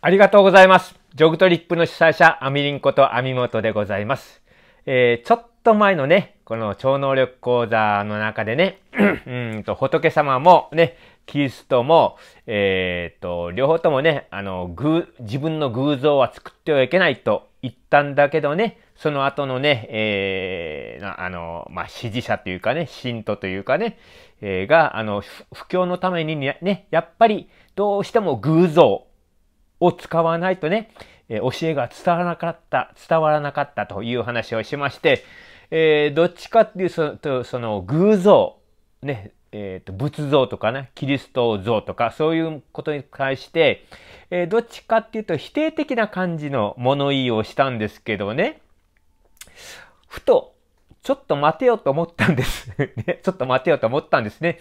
ありがとうございます。ジョグトリップの主催者、アミリンこと網本でございます。えー、ちょっと前のね、この超能力講座の中でね、うんと、仏様もね、キリストも、えー、と、両方ともね、あの、自分の偶像は作ってはいけないと言ったんだけどね、その後のね、えー、あの、まあ、支持者というかね、信徒というかね、えー、が、あの、不況のためにね、やっぱりどうしても偶像を使わないとね、え教えが伝わらなかった、伝わらなかったという話をしまして、えー、どっちかっていうと、その偶像、ね、えー、と仏像とかね、キリスト像とか、そういうことに対して、えー、どっちかっていうと否定的な感じの物言いをしたんですけどね、ふと、ちょっと待てよと思ったんです ね、ちょっと待てよと思ったんですね。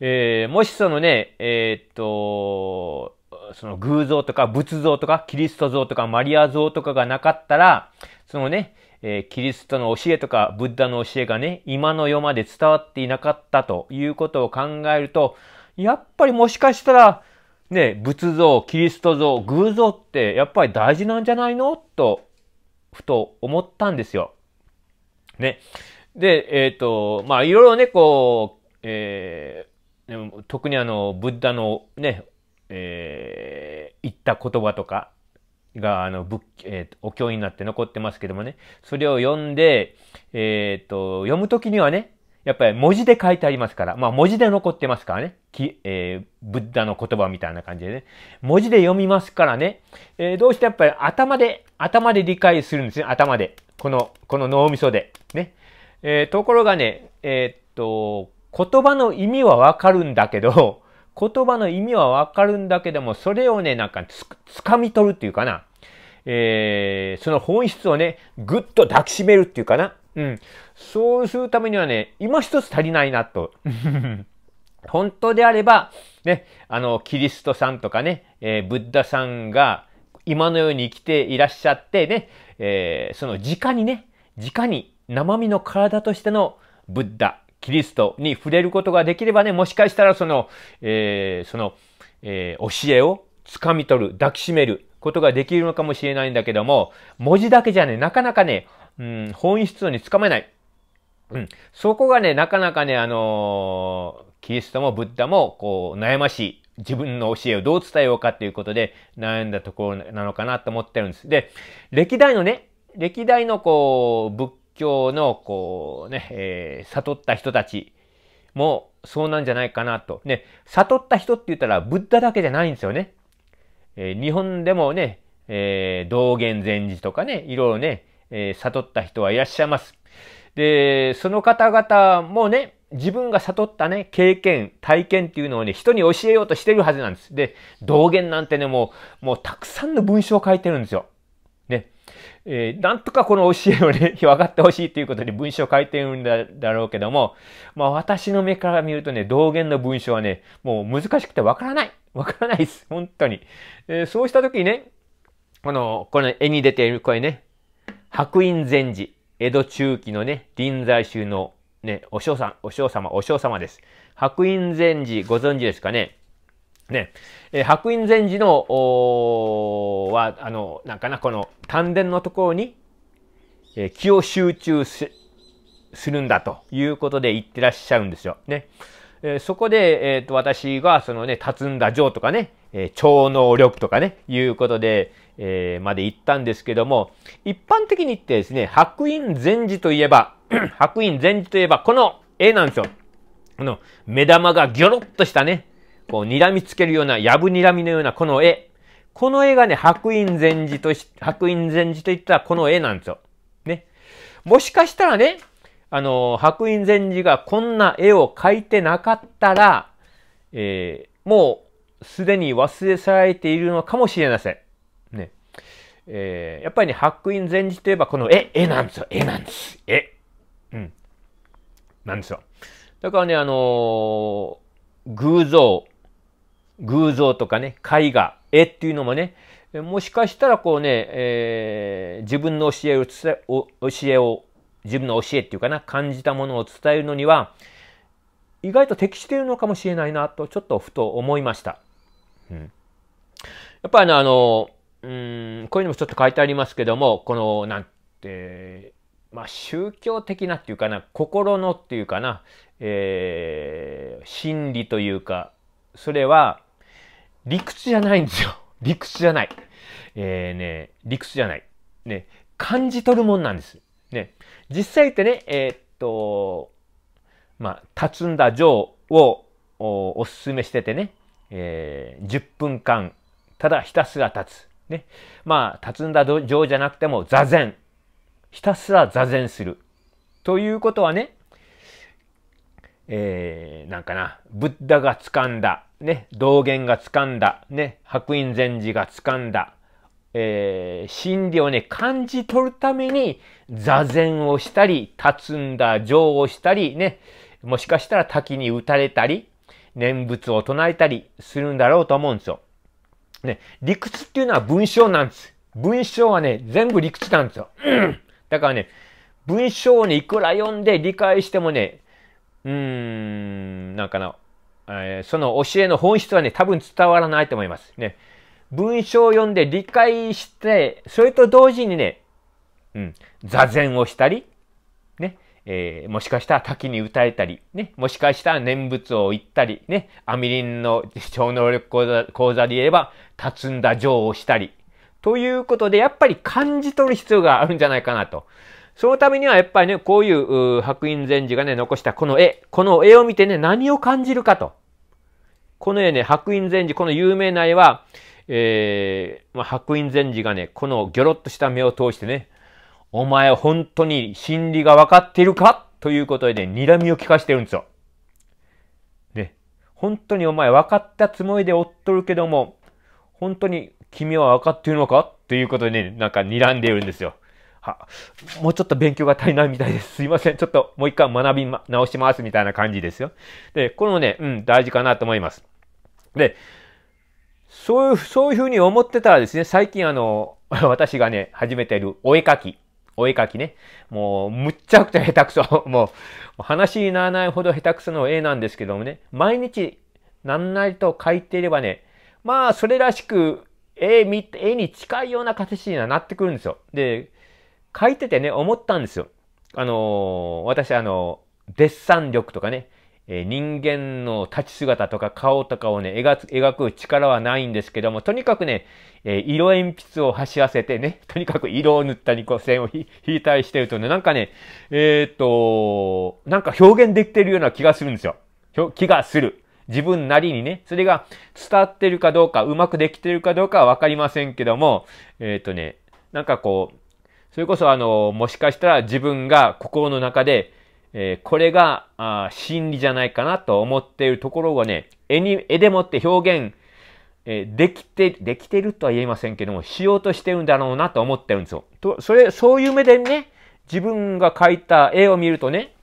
えー、もしそのね、えっと、その偶像とか仏像とかキリスト像とかマリア像とかがなかったら、そのね、えー、キリストの教えとかブッダの教えがね、今の世まで伝わっていなかったということを考えると、やっぱりもしかしたら、ね、仏像、キリスト像、偶像ってやっぱり大事なんじゃないのと、ふと思ったんですよ。ね。で、えっ、ー、と、まあ、いろいろね、こう、えー、特にあの、ブッダのね、えー、言った言葉とかが、あの、仏、えー、お経になって残ってますけどもね、それを読んで、えっ、ー、と、読むときにはね、やっぱり文字で書いてありますから、まあ文字で残ってますからね、きえー、ブッダの言葉みたいな感じでね、文字で読みますからね、えー、どうしてやっぱり頭で、頭で理解するんですね、頭で。この、この脳みそで。ね。えー、ところがね、えー、っと、言葉の意味はわかるんだけど、言葉の意味はわかるんだけども、それをね、なんかつ、つかみ取るっていうかな。えー、その本質をね、ぐっと抱きしめるっていうかな。うん。そうするためにはね、今一つ足りないなと。本当であれば、ね、あの、キリストさんとかね、えー、ブッダさんが今のように生きていらっしゃってね、えー、その直にね、直に生身の体としてのブッダ、キリストに触れることができればね、もしかしたらその、えー、その、えー、教えを掴み取る、抱きしめることができるのかもしれないんだけども、文字だけじゃね、なかなかね、うん、本質に掴つかめない。うん。そこがね、なかなかね、あのー、キリストもブッダも、こう、悩ましい。自分の教えをどう伝えようかということで悩んだところなのかなと思ってるんです。で、歴代のね、歴代のこう、仏教の、こうね、えー、悟った人たちもそうなんじゃないかなと。ね、悟った人って言ったら、ブッダだけじゃないんですよね。えー、日本でもね、えー、道元禅師とかね、いろいろね、えー、悟った人はいらっしゃいます。で、その方々もね、自分が悟ったね、経験、体験っていうのをね、人に教えようとしてるはずなんです。で、道元なんてね、もう、もうたくさんの文章を書いてるんですよ。えー、なんとかこの教えをね、分かってほしいということで文章を書いてるんだだろうけども、まあ私の目から見るとね、道元の文章はね、もう難しくてわからない。わからないです。本当に。えー、そうしたときにね、この、この絵に出ている声ね、白隠禅寺、江戸中期のね、臨済宗のね、お嬢さん、お嬢様、お嬢様です。白隠禅寺ご存知ですかねね、えー、白隠禅師の、は、あの、なんかな、この丹田のところに、えー、気を集中するんだということで言ってらっしゃるんですよ。ね。えー、そこで、えっ、ー、と、私が、そのね、立つんだ情とかね、えー、超能力とかね、いうことで、えー、まで言ったんですけども、一般的に言ってですね、白隠禅師といえば、白隠禅師といえば、この絵なんですよ。この目玉がギョロッとしたね、こう、睨みつけるような、やぶ睨みのようなこの絵。この絵がね、白隠禅寺とし、白隠禅寺といったらこの絵なんですよ。ね。もしかしたらね、あの、白隠禅寺がこんな絵を描いてなかったら、えー、もうすでに忘れ去られているのかもしれません。ね。えー、やっぱりね、白隠禅寺といえばこの絵、絵なんですよ。絵なんです。絵。うん。なんですよ。だからね、あのー、偶像、偶像とかね、絵画、絵っていうのもね、もしかしたらこうね、えー、自分の教えを教えを、自分の教えっていうかな、感じたものを伝えるのには、意外と適しているのかもしれないなと、ちょっとふと思いました。うん、やっぱりあの、うんこういうのもちょっと書いてありますけども、この、なんて、まあ、宗教的なっていうかな、心のっていうかな、えー、心理というか、それは、理屈じゃないんですよ。理屈じゃない。えー、ね、理屈じゃない。ね、感じ取るもんなんです。ね、実際ってね、えー、っと、まあ、立つんだ城をおおすすめしててね、えー、10分間、ただひたすら立つ。ね、まあ、立つんだ城じゃなくても座禅。ひたすら座禅する。ということはね、えー、なんかな、ブッダが掴んだ、ね、道元が掴んだ、ね、白隠禅師が掴んだ、えー、真理をね、感じ取るために、座禅をしたり、立つんだ情をしたり、ね、もしかしたら滝に打たれたり、念仏を唱えたりするんだろうと思うんですよ。ね、理屈っていうのは文章なんです。文章はね、全部理屈なんですよ。だからね、文章をね、いくら読んで理解してもね、うーん、なんかな、えー、その教えの本質はね、多分伝わらないと思います。ね。文章を読んで理解して、それと同時にね、うん、座禅をしたり、ね、えー、もしかしたら滝に打たれたり、ね、もしかしたら念仏を言ったり、ね、アミリンの超能力講座講座で言えば、立つんだ情をしたり、ということで、やっぱり感じ取る必要があるんじゃないかなと。そのためにはやっぱりね、こういう白隠禅師がね、残したこの絵、この絵を見てね、何を感じるかと。この絵ね、白隠禅師、この有名な絵は、えー、まあ、白隠禅師がね、このギョロッとした目を通してね、お前本当に心理が分かっているかということでね、睨みを聞かしてるんですよ。ね。本当にお前分かったつもりでおっとるけども、本当に君は分かっているのかということでね、なんか睨んでいるんですよ。あ、もうちょっと勉強が足りないみたいです。すいません。ちょっともう一回学び、ま、直しますみたいな感じですよ。で、このね、うん、大事かなと思います。で、そういう、そういうふうに思ってたらですね、最近あの、私がね、始めているお絵かき。お絵かきね。もう、むっちゃくちゃ下手くそ。もう、話にならないほど下手くその絵なんですけどもね、毎日、何なりと描いていればね、まあ、それらしく絵に近いような形にはなってくるんですよ。で、書いててね、思ったんですよ。あのー、私、あのー、デッサン力とかね、えー、人間の立ち姿とか顔とかをね、描く、描く力はないんですけども、とにかくね、え色鉛筆を走らせてね、とにかく色を塗ったり、こう線を引いたりしてるとね、なんかね、えっと、なんか表現できてるような気がするんですよ。気がする。自分なりにね、それが伝わってるかどうか、うまくできてるかどうかはわかりませんけども、えっ、とね、なんかこう、それこそあの、もしかしたら自分が心の中で、えー、これがあ真理じゃないかなと思っているところをね、絵に、絵でもって表現、えー、できて、できてるとは言えませんけども、しようとしてるんだろうなと思ってるんですよ。と、それ、そういう目でね、自分が描いた絵を見るとね、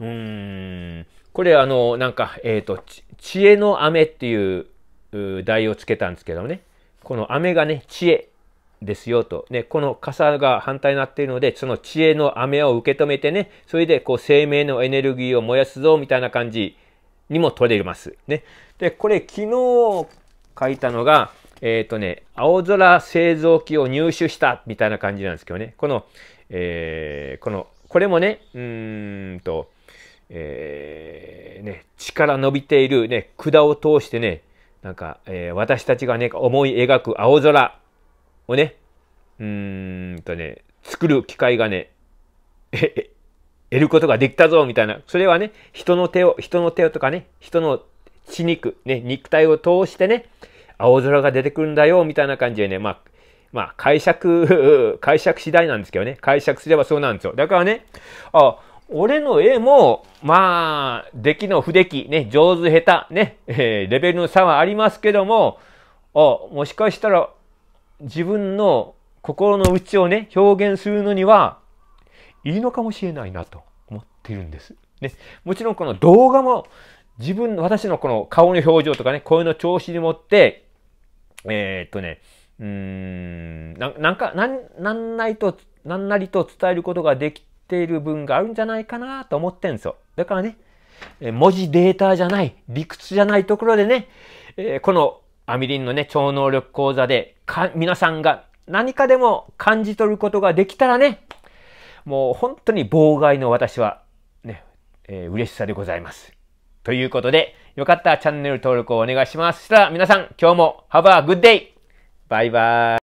うーん、これあの、なんか、えっ、ー、と、知恵の雨っていう題をつけたんですけどね、この雨がね、知恵、ですよと。ね、この傘が反対になっているので、その知恵の雨を受け止めてね、それでこう生命のエネルギーを燃やすぞみたいな感じにも取れます。ね。で、これ昨日書いたのが、えっ、ー、とね、青空製造機を入手したみたいな感じなんですけどね、この、えー、この、これもね、うーんと、えー、ね、力伸びているね、管を通してね、なんか、えー、私たちがね、思い描く青空をね、うーんとね、作る機会がね、え、得ることができたぞみたいな。それはね、人の手を、人の手をとかね、人の血肉、ね、肉体を通してね、青空が出てくるんだよみたいな感じでね、まあ、まあ、解釈、解釈次第なんですけどね、解釈すればそうなんですよ。だからね、あ、俺の絵も、まあ、出来の不出来、ね、上手下手、ね、えー、レベルの差はありますけども、あ、もしかしたら自分の心の内をね、表現するのには、いいのかもしれないなと思っているんです。ね。もちろんこの動画も、自分、私のこの顔の表情とかね、声の調子にもって、えー、っとね、うん、ななんか、なん、なんないと、なんなりと伝えることができている分があるんじゃないかなと思ってるんですよ。だからね、文字データじゃない、理屈じゃないところでね、えー、このアミリンのね、超能力講座で、か、皆さんが何かでも感じ取ることができたらね、もう本当に妨害の私は、ね、えー、嬉しさでございます。ということで、よかったらチャンネル登録をお願いします。そしたら皆さん、今日も Have a good day! バイバイ